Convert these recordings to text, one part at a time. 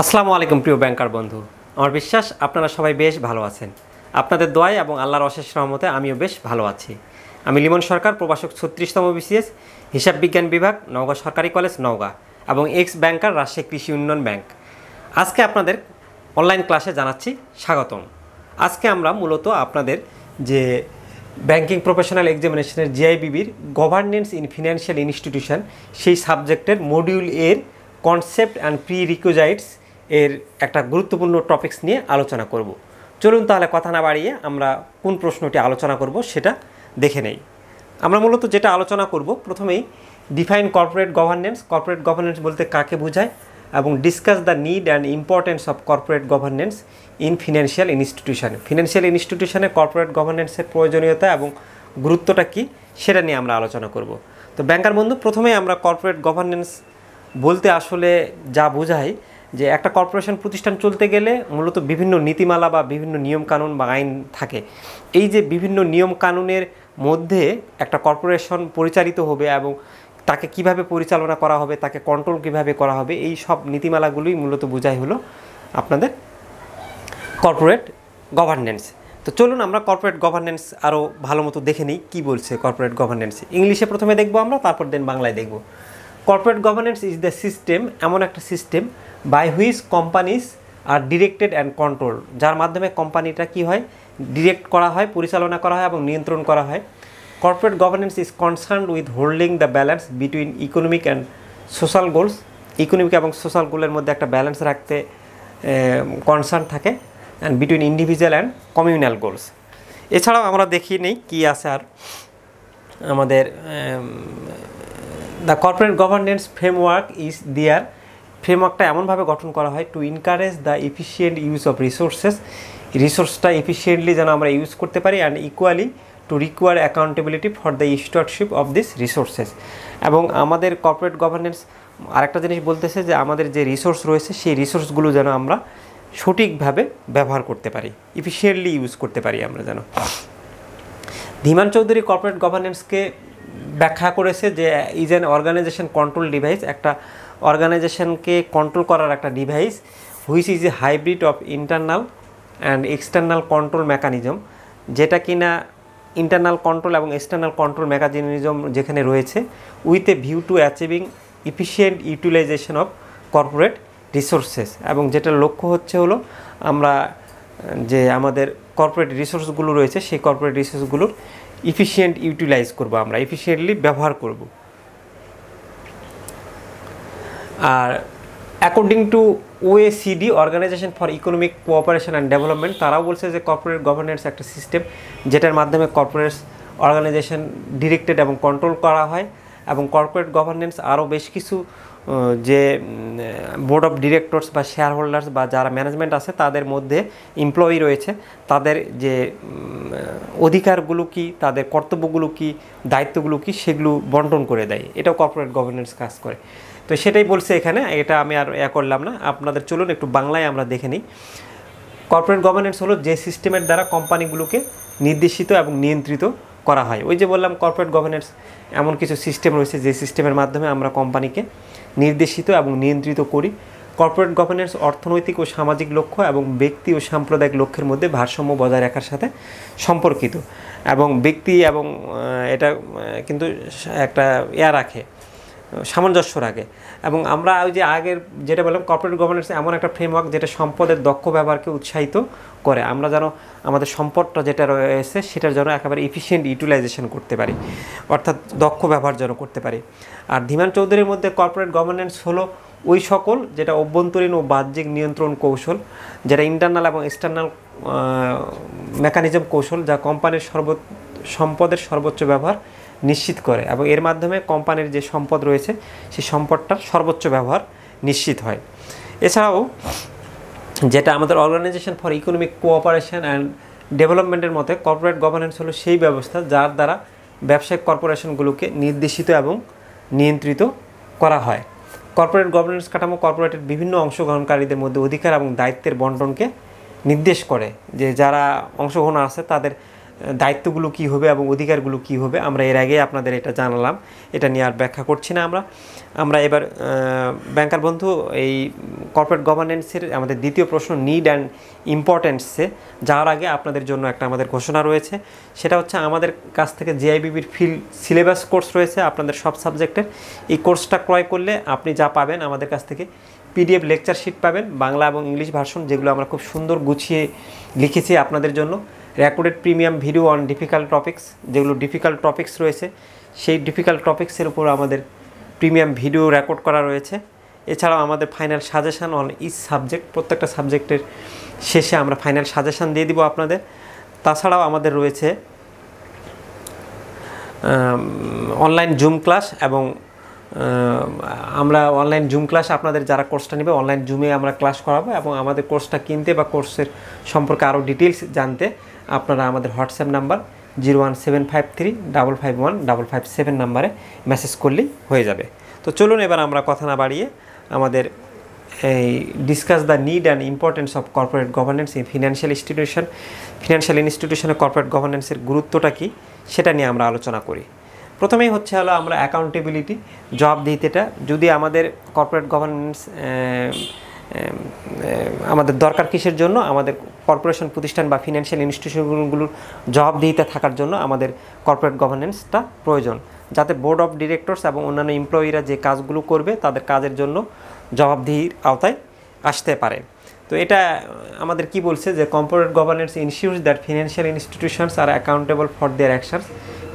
আসসালামু আলাইকুম প্রিয় ব্যাংকার বন্ধু আমার বিশ্বাস আপনারা সবাই বেশ ভালো আছেন আপনাদের দোয়ায় এবং আল্লাহর অশেষ রহমতে আমিও বেশ ভালো আছি আমি লিমন সরকার প্রবাসক ছত্রিশতম বিসিএস হিসাব বিজ্ঞান বিভাগ নওগাঁ সরকারি কলেজ নওগাঁ এবং এক্স ব্যাংকার রাজশাহী কৃষি উন্নয়ন ব্যাংক আজকে আপনাদের অনলাইন ক্লাসে জানাচ্ছি স্বাগতম আজকে আমরা মূলত আপনাদের যে ব্যাংকিং প্রফেশনাল এক্সামিনেশনের জিআইবিবির গভর্নেন্স ইন ফিনান্সিয়াল ইনস্টিটিউশন সেই সাবজেক্টের মডিউল এর কনসেপ্ট অ্যান্ড প্রি রিকোজাইটস এর একটা গুরুত্বপূর্ণ টপিক্স নিয়ে আলোচনা করব চলুন তাহলে কথা না বাড়িয়ে আমরা কোন প্রশ্নটি আলোচনা করব সেটা দেখে নেই আমরা মূলত যেটা আলোচনা করব প্রথমেই define corporate governance corporate governance বলতে কাকে বোঝায় এবং discuss the need and importance of corporate governance in financial institution financial ইনস্টিটিউশনে কর্পোরেট গভর্নেন্সের প্রয়োজনীয়তা এবং গুরুত্বটা কী সেটা নিয়ে আমরা আলোচনা করব তো ব্যাংকার বন্ধু প্রথমেই আমরা কর্পোরেট গভর্নেন্স বলতে আসলে যা বোঝায় যে একটা কর্পোরেশন প্রতিষ্ঠান চলতে গেলে মূলত বিভিন্ন নীতিমালা বা বিভিন্ন নিয়মকানুন বা আইন থাকে এই যে বিভিন্ন নিয়মকানুনের মধ্যে একটা কর্পোরেশন পরিচালিত হবে এবং তাকে কিভাবে পরিচালনা করা হবে তাকে কন্ট্রোল কিভাবে করা হবে এই সব নীতিমালাগুলোই মূলত বোঝাই হলো আপনাদের কর্পোরেট গভর্নেন্স তো চলুন আমরা কর্পোরেট গভর্নেন্স আরও ভালো মতো দেখে নিই কী বলছে কর্পোরেট গভর্নেন্স ইংলিশে প্রথমে দেখবো আমরা তারপর দেন বাংলায় দেখবো corporate governance is the system এমন একটা system by which companies are directed and control যার মাধ্যমে কোম্পানিটা কি হয় ডিরেক্ট করা হয় পরিচালনা করা হয় এবং নিয়ন্ত্রণ করা হয় corporate governance is concern with holding the balance between economic and social goals economic এবং সোশ্যাল গোলের মধ্যে একটা ব্যালেন্স রাখতে কনসার্ন থাকে and between individual and communal goals এছাড়াও আমরা দেখি নেই কী আছে আর আমাদের the corporate governance framework is there ফ্রেমওয়ার্কটা এমনভাবে গঠন করা হয় to encourage the efficient use of resources রিসোর্সটা এফিসিয়েন্টলি যেন আমরা ইউজ করতে পারি and equally to require accountability for the stewardship of this resources এবং আমাদের কর্পোরেট গভর্নেন্স আরেকটা জিনিস বলতেছে যে আমাদের যে রিসোর্স রয়েছে সেই রিসোর্সগুলো যেন আমরা সঠিকভাবে ব্যবহার করতে পারি ইফিসিয়েন্টলি ইউজ করতে পারি আমরা যেন ধীমান চৌধুরী কর্পোরেট গভর্নেন্সকে ব্যাখ্যা করেছে যে is an organization control device একটা অর্গানাইজেশনকে কন্ট্রোল করার একটা device which is a hybrid of internal and external control mechanism যেটা কিনা ইন্টারনাল কন্ট্রোল এবং এক্সটার্নাল কন্ট্রোল মেকানিজম যেখানে রয়েছে with a view to achieving efficient utilization of corporate resources এবং যেটার লক্ষ্য হচ্ছে হলো আমরা যে আমাদের কর্পোরেট রিসোর্সগুলো রয়েছে সেই কর্পোরেট রিসোর্সগুলোর ইফিসিয়েন্ট ইউটিলাইজ করব আমরা এফিসিয়েন্টলি ব্যবহার করব আর according to OECD organization for economic cooperation and development তারাও বলছে যে কর্পোরেট গভর্নেন্স একটা সিস্টেম যেটার মাধ্যমে কর্পোরেটস অর্গানাইজেশন ডিরেক্টেড এবং কন্ট্রোল করা হয় এবং কর্পোরেট গভর্নেন্স আরও বেশ কিছু যে বোর্ড অফ ডিরেক্টরস বা শেয়ার হোল্ডার্স বা যারা ম্যানেজমেন্ট আছে তাদের মধ্যে এমপ্লয়ি রয়েছে তাদের যে অধিকারগুলো কি তাদের কর্তব্যগুলো কি দায়িত্বগুলো কি সেগুলো বন্টন করে দেয় এটাও কর্পোরেট গভর্নেন্স কাজ করে তো সেটাই বলছে এখানে এটা আমি আর ইয়া করলাম না আপনাদের চলুন একটু বাংলায় আমরা দেখে নিই কর্পোরেট গভর্নেন্স হলো যে সিস্টেমের দ্বারা কোম্পানিগুলোকে নির্দেশিত এবং নিয়ন্ত্রিত করা হয় ওই যে বললাম কর্পোরেট গভর্নেন্স এমন কিছু সিস্টেম রয়েছে যে সিস্টেমের মাধ্যমে আমরা কোম্পানিকে নির্দেশিত এবং নিয়ন্ত্রিত করি কর্পোরেট গভর্নেন্স অর্থনৈতিক ও সামাজিক লক্ষ্য এবং ব্যক্তি ও সাম্প্রদায়িক লক্ষ্যের মধ্যে ভারসাম্য বজায় রাখার সাথে সম্পর্কিত এবং ব্যক্তি এবং এটা কিন্তু একটা ইয়া রাখে সামঞ্জস্য রাখে এবং আমরা ওই যে আগের যেটা বললাম কর্পোরেট গভর্নেন্স এমন একটা ফ্রেমওয়ার্ক যেটা সম্পদের দক্ষ ব্যবহারকে উৎসাহিত করে আমরা যেন আমাদের সম্পদটা যেটা রয়েছে সেটার জন্য একেবারে ইফিসিয়েন্ট ইউটিলাইজেশন করতে পারি অর্থাৎ দক্ষ ব্যবহার যেন করতে পারি আর ধীমান চৌধুরীর মধ্যে কর্পোরেট গভর্নেন্স হলো ওই সকল যেটা অভ্যন্তরীণ ও বাহ্যিক নিয়ন্ত্রণ কৌশল যেটা ইন্টারনাল এবং এক্সটার্নাল মেকানিজম কৌশল যা কোম্পানির সর্ব সম্পদের সর্বোচ্চ ব্যবহার নিশ্চিত করে এবং এর মাধ্যমে কোম্পানির যে সম্পদ রয়েছে সেই সম্পদটার সর্বোচ্চ ব্যবহার নিশ্চিত হয় এছাড়াও যেটা আমাদের organization for economic cooperation and ডেভেলপমেন্টের মতে কর্পোরেট গভর্নেন্স হলো সেই ব্যবস্থা যার দ্বারা ব্যবসায়িক কর্পোরেশনগুলোকে নির্দেশিত এবং নিয়ন্ত্রিত করা হয় কর্পোরেট গভর্নেন্স কাঠামো কর্পোরেটের বিভিন্ন অংশগ্রহণকারীদের মধ্যে অধিকার এবং দায়িত্বের বন্টনকে নির্দেশ করে যে যারা অংশগ্রহণ আছে তাদের দায়িত্বগুলো কি হবে এবং অধিকারগুলো কি হবে আমরা এর আগে আপনাদের এটা জানালাম এটা নিয়ে আর ব্যাখ্যা করছি না আমরা আমরা এবার ব্যাংকার বন্ধু এই কর্পোরেট গভর্নেন্সের আমাদের দ্বিতীয় প্রশ্ন নিড অ্যান্ড ইম্পর্টেন্সে যাওয়ার আগে আপনাদের জন্য একটা আমাদের ঘোষণা রয়েছে সেটা হচ্ছে আমাদের কাছ থেকে জেআইবিবির ফিল সিলেবাস কোর্স রয়েছে আপনাদের সব সাবজেক্টের এই কোর্সটা ক্রয় করলে আপনি যা পাবেন আমাদের কাছ থেকে পিডিএফ লেকচার শিট পাবেন বাংলা এবং ইংলিশ ভার্সন যেগুলো আমরা খুব সুন্দর গুছিয়ে লিখেছি আপনাদের জন্য recorded premium video on difficult topics যেগুলো ডিফিকাল্ট টপিক্স রয়েছে সেই ডিফিকাল্ট টপিক্সের উপর আমাদের প্রিমিয়াম ভিডিও রেকর্ড করা রয়েছে এছাড়াও আমাদের final suggestion on each subject প্রত্যেকটা সাবজেক্টের শেষে আমরা ফাইনাল সাজেশান দিয়ে দিব আপনাদের তাছাড়াও আমাদের রয়েছে অনলাইন জুম ক্লাস এবং আমরা অনলাইন জুম ক্লাস আপনাদের যারা কোর্সটা নেবে অনলাইন জুমে আমরা ক্লাস করাবো এবং আমাদের কোর্সটা কিনতে বা কোর্সের সম্পর্কে আরও ডিটেলস জানতে আপনারা আমাদের WhatsApp number zero one seven five three double five one double five seven নাম্বারে মেসেজ করলেই হয়ে যাবে তো চলুন এবার আমরা কথা না বাড়িয়ে আমাদের এই discuss the need and importance of corporate governance in financial institution financial ইনস্টিটিউশনে কর্পোরেট গভর্নেন্সের গুরুত্বটা কী সেটা নিয়ে আমরা আলোচনা করি প্রথমেই হচ্ছে হলো আমরা অ্যাকাউন্টেবিলিটি জবাবদিহিতেটা যদি আমাদের কর্পোরেট গভর্নেন্স আমাদের দরকার কিসের জন্য আমাদের কর্পোরেশন প্রতিষ্ঠান বা ফিনান্সিয়াল ইনস্টিটিউশনগুলোর জবাবদিহিতে থাকার জন্য আমাদের কর্পোরেট গভর্নেন্সটা প্রয়োজন যাতে বোর্ড অফ ডিরেক্টরস এবং অন্যান্য এমপ্লয়িরা যে কাজগুলো করবে তাদের কাজের জন্য জবাবদিহির আওতায় আসতে পারে তো এটা আমাদের কি বলছে যে corporate governance institute that financial institutions are accountable for their actions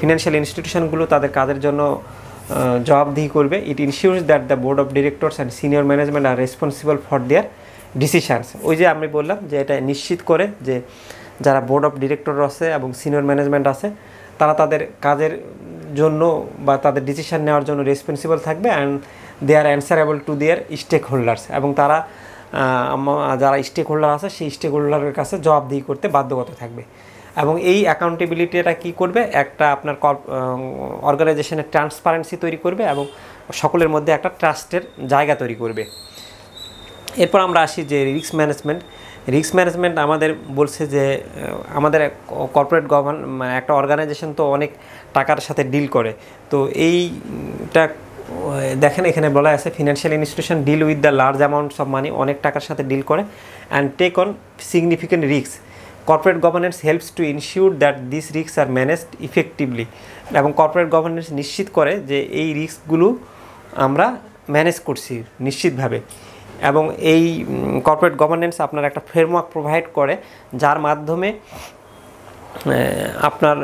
financial ইনস্টিটিউশনগুলো তাদের কাজের জন্য জবাবদিহি করবে it ensures that the board of directors and senior management are responsible for their decisions ওই যে আমি বললাম যে এটা নিশ্চিত করে যে যারা বোর্ড অফ ডিরেক্টর আছে এবং সিনিয়র ম্যানেজমেন্ট আছে তারা তাদের কাজের জন্য বা তাদের ডিসিশান নেওয়ার জন্য রেসপন্সিবল থাকবে and they are answerable to their stakeholders এবং তারা যারা স্টেক হোল্ডার আছে সেই স্টেক হোল্ডারের কাছে জবাবদিহি করতে বাধ্যগত থাকবে এবং এই অ্যাকাউন্টেবিলিটিটা কী করবে একটা আপনার অর্গানাইজেশনের ট্রান্সপারেন্সি তৈরি করবে এবং সকলের মধ্যে একটা ট্রাস্টের জায়গা তৈরি করবে এরপর আমরা আসি যে রিস্ক ম্যানেজমেন্ট রিস্ক ম্যানেজমেন্ট আমাদের বলছে যে আমাদের কর্পোরেট গভর্ন মানে একটা অর্গানাইজেশন তো অনেক টাকার সাথে ডিল করে তো এইটা দেখেন এখানে বলা আছে financial institution deal with the large amounts of money অনেক টাকার সাথে ডিল করে and take on significant risk corporate governance helps to ensure that this risks are managed effectively এবং কর্পোরেট গভর্নেন্স নিশ্চিত করে যে এই রিস্কগুলো আমরা ম্যানেজ করছি নিশ্চিতভাবে এবং এই কর্পোরেট গভর্নেন্স আপনার একটা ফ্রেমওয়ার্ক প্রোভাইড করে যার মাধ্যমে আপনার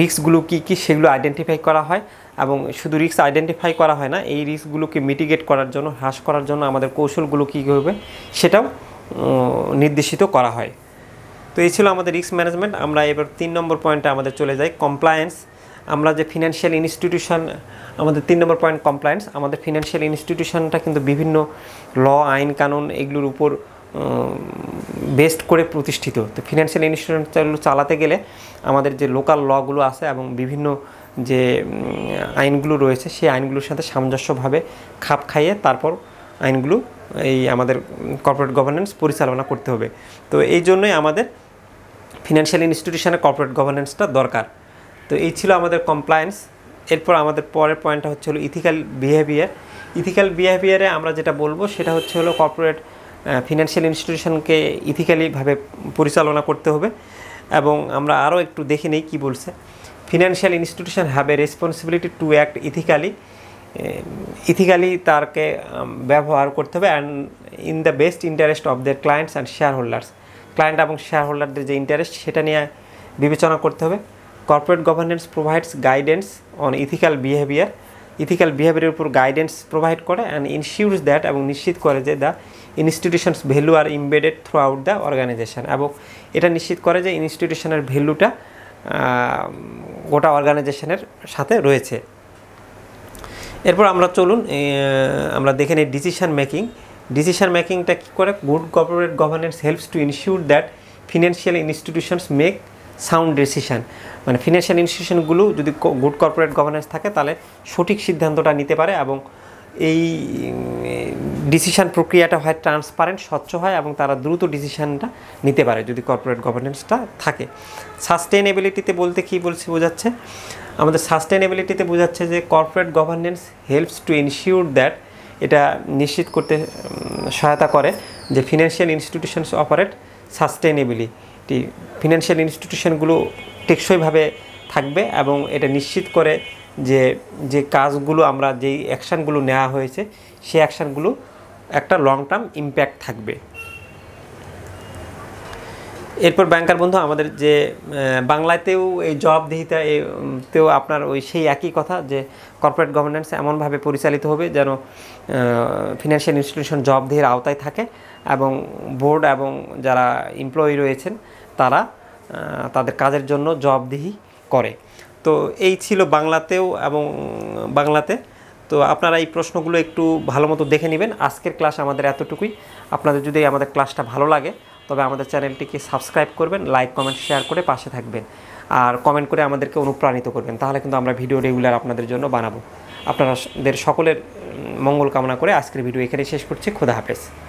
রিস্কগুলো কী কী সেগুলো আইডেন্টিফাই করা হয় এবং শুধু রিস্ক আইডেন্টিফাই করা হয় না এই রিস্কগুলোকে মিটিগেট করার জন্য হ্রাস করার জন্য আমাদের কৌশলগুলো কী হবে সেটাও নির্দেশিত করা হয় তো এই ছিল আমাদের রিস্ক ম্যানেজমেন্ট আমরা এবার তিন নম্বর পয়েন্টে আমাদের চলে যাই কমপ্লায়েন্স আমরা যে ফিনান্সিয়াল ইনস্টিটিউশন আমাদের তিন নম্বর পয়েন্ট কমপ্লায়েন্স আমাদের ফিনান্সিয়াল ইনস্টিটিউশনটা কিন্তু বিভিন্ন ল আইন কানুন এগুলোর উপর বেস্ট করে প্রতিষ্ঠিত তো ফিনান্সিয়াল ইনস্টিটিউশনগুলো চালাতে গেলে আমাদের যে লোকাল লগুলো আছে এবং বিভিন্ন যে আইনগুলো রয়েছে সেই আইনগুলোর সাথে সামঞ্জস্যভাবে খাপ খাইয়ে তারপর আইনগুলো এই আমাদের কর্পোরেট গভর্নেন্স পরিচালনা করতে হবে তো এই জন্যই আমাদের ফিনান্সিয়াল ইনস্টিটিউশনে কর্পোরেট গভর্নেন্সটা দরকার তো এই ছিল আমাদের কমপ্লায়েন্স এরপর আমাদের পরের পয়েন্টটা হচ্ছে হলো ইথিক্যাল বিহেভিয়ার ইথিক্যাল বিহেভিয়ারে আমরা যেটা বলবো সেটা হচ্ছে হলো কর্পোরেট ফিনান্সিয়াল ইনস্টিটিউশনকে ইথিক্যালিভাবে পরিচালনা করতে হবে এবং আমরা আরও একটু দেখে নিই কী বলছে financial institution have a responsibility to act ethically ethically তারকে ব্যবহার করতে হবে and in the best interest of the clients and shareholders client এবং শেয়ার হোল্ডারদের যে ইন্টারেস্ট সেটা নিয়ে বিবেচনা করতে হবে corporate governance provides guidance on ethical behaviour ethical বিহেভিয়ারের উপর গাইডেন্স প্রোভাইড করে অ্যান্ড ইনশিওরস দ্যাট এবং নিশ্চিত করে যে the institutions value are embedded throughout the organisation এবং এটা নিশ্চিত করে যে ইনস্টিটিউশনের ভ্যালুটা গোটা অর্গানাইজেশনের সাথে রয়েছে এরপর আমরা চলুন আমরা দেখে নিই ডিসিশান মেকিং ডিসিশন মেকিংটা কী করে good corporate governance helps to ensure that financial institutions make sound decision মানে ফিনান্সিয়াল ইনস্টিটিউশনগুলো যদি গুড কর্পোরেট গভর্নেন্স থাকে তাহলে সঠিক সিদ্ধান্তটা নিতে পারে এবং এই ডিসিশান প্রক্রিয়াটা হয় ট্রান্সপারেন্ট স্বচ্ছ হয় এবং তারা দ্রুত ডিসিশানটা নিতে পারে যদি কর্পোরেট গভর্নেন্সটা থাকে সাস্টেনেবিলিটিতে বলতে কী বলছি বোঝাচ্ছে আমাদের সাস্টেনেবিলিটিতে বোঝাচ্ছে যে corporate governance helps to ensure that এটা নিশ্চিত করতে সহায়তা করে যে ফিনান্সিয়াল ইনস্টিটিউশনস অপারেট টি ফিনান্সিয়াল ইনস্টিটিউশনগুলো টেকসইভাবে থাকবে এবং এটা নিশ্চিত করে যে যে কাজগুলো আমরা যেই অ্যাকশানগুলো নেওয়া হয়েছে সেই অ্যাকশানগুলো একটা লং টার্ম ইম্প্যাক্ট থাকবে এরপর ব্যাংকার বন্ধু আমাদের যে বাংলাতেও এই জবাবদিহিতা তেও আপনার ওই সেই একই কথা যে কর্পোরেট গভর্নেন্স এমনভাবে পরিচালিত হবে যেন ফিনান্সিয়াল ইনস্টিটিউশন জবাবদিহির আওতায় থাকে এবং বোর্ড এবং যারা এমপ্লয়ি রয়েছেন তারা তাদের কাজের জন্য জবাবদিহি করে তো এই ছিল বাংলাতেও এবং বাংলাতে তো আপনারা এই প্রশ্নগুলো একটু ভালো মতো দেখে নেবেন আজকের ক্লাস আমাদের এতটুকুই আপনাদের যদি আমাদের ক্লাসটা ভালো লাগে তবে আমাদের চ্যানেলটিকে সাবস্ক্রাইব করবেন লাইক কমেন্ট শেয়ার করে পাশে থাকবেন আর কমেন্ট করে আমাদেরকে অনুপ্রাণিত করবেন তাহলে কিন্তু আমরা ভিডিও রেগুলার আপনাদের জন্য বানাবো আপনারা সকলের মঙ্গল কামনা করে আজকের ভিডিও এখানে শেষ করছি খোদা হাফেজ